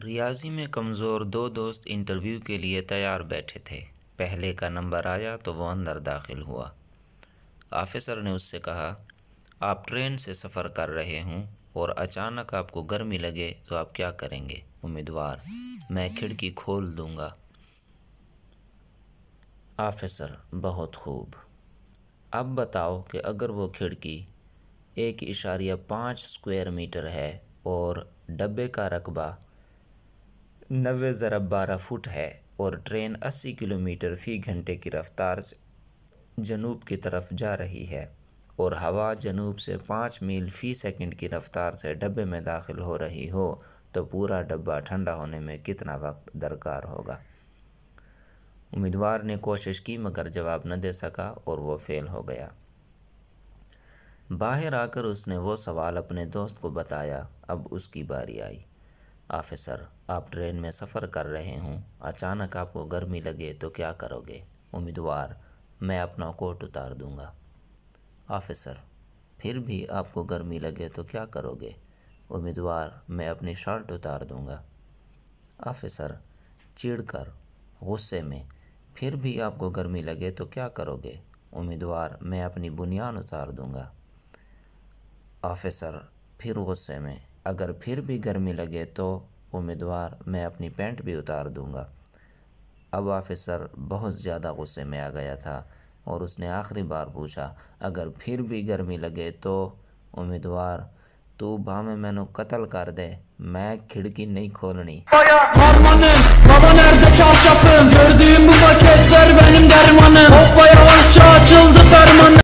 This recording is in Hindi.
रियाजी में कमज़ोर दो दोस्त इंटरव्यू के लिए तैयार बैठे थे पहले का नंबर आया तो वह अंदर दाखिल हुआ आफिसर ने उससे कहा आप ट्रेन से सफ़र कर रहे हों और अचानक आपको गर्मी लगे तो आप क्या करेंगे उम्मीदवार मैं खिड़की खोल दूंगा आफिसर बहुत खूब अब बताओ कि अगर वो खिड़की एक इशारिया पाँच स्क्वायर मीटर है और डब्बे का रकबा नबे ज़रब बारह फुट है और ट्रेन 80 किलोमीटर फ़ी घंटे की रफ्तार से जनूब की तरफ जा रही है और हवा जनूब से पाँच मील फ़ी सेकंड की रफ्तार से डब्बे में दाखिल हो रही हो तो पूरा डब्बा ठंडा होने में कितना वक्त दरकार होगा उम्मीदवार ने कोशिश की मगर जवाब न दे सका और वो फेल हो गया बाहर आकर उसने वो सवाल अपने दोस्त को बताया अब उसकी बारी आई ऑफिसर आप ट्रेन में सफ़र कर रहे हों अचानक आपको गर्मी लगे तो क्या करोगे उम्मीदवार मैं अपना कोट उतार दूंगा ऑफिसर फिर भी आपको गर्मी लगे तो क्या करोगे उम्मीदवार मैं अपनी शर्ट उतार दूंगा ऑफिसर चिढ़कर गुस्से में फिर भी आपको गर्मी लगे तो क्या करोगे उम्मीदवार मैं अपनी बुनियाद उतार दूंगा ऑफिसर फिर गुस्से में अगर फिर भी गर्मी लगे तो उम्मीदवार मैं अपनी पैंट भी उतार दूँगा अब ऑफिसर बहुत ज़्यादा गुस्से में आ गया था और उसने आखिरी बार पूछा अगर फिर भी गर्मी लगे तो उम्मीदवार तू भावे मैनू कत्ल कर दे मैं खिड़की नहीं खोलनी